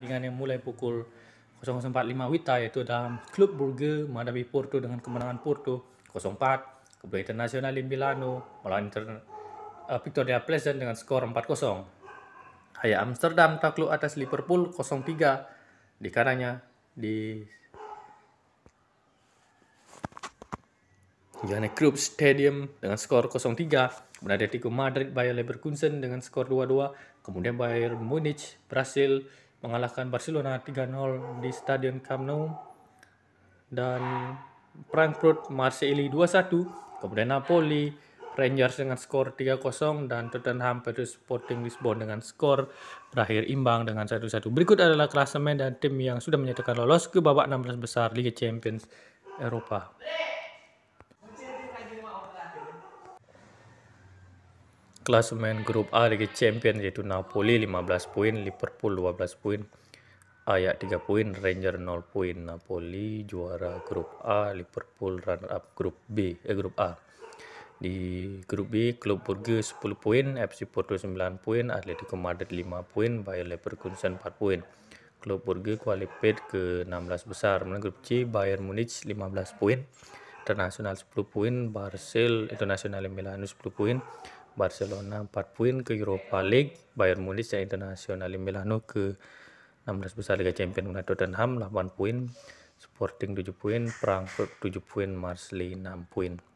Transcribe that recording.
pertandingan yang mulai pukul 0.45 Wita yaitu dalam klub Burger menghadapi Porto dengan kemenangan Porto 04 kemudian Internasional Milano melawan Inter uh, Victoria Pleasant dengan skor 4-0 Hayat Amsterdam takluk atas Liverpool 03 di kanannya di Jane Cruyff Stadium dengan skor 03 kemudian Atletico Madrid Bayer Leverkusen dengan skor 2-2 kemudian Bayern Munich Brasil mengalahkan Barcelona 3-0 di Stadion Camp Nou dan Frankfurt Marseille 2-1 kemudian Napoli Rangers dengan skor 3-0 dan Tottenham versus Sporting Lisbon dengan skor berakhir imbang dengan 1-1. Berikut adalah klasemen dan tim yang sudah menyatakan lolos ke babak 16 besar Liga Champions Eropa. klasemen grup A Liga Champions yaitu Napoli 15 poin, Liverpool 12 poin, Ayak 3 poin, Ranger 0 poin. Napoli juara grup A, Liverpool runner up grup B, eh grup A. Di grup B, klub Brugge 10 poin, FC Porto 9 poin, Atletico Madrid 5 poin, Bayer Leverkusen 4 poin. Klub Brugge qualified ke 16 besar. menang grup C, Bayern Munich 15 poin, Internasional 10 poin, Barcel Internasional Milano 10 poin, Barcelona 4 poin ke Europa League, Bayern Munich dan Internasional Milano ke 16 besar Liga Champions dengan Tottenham 8 poin, Sporting 7 poin, Frankfurt 7 poin, Marseille 6 poin.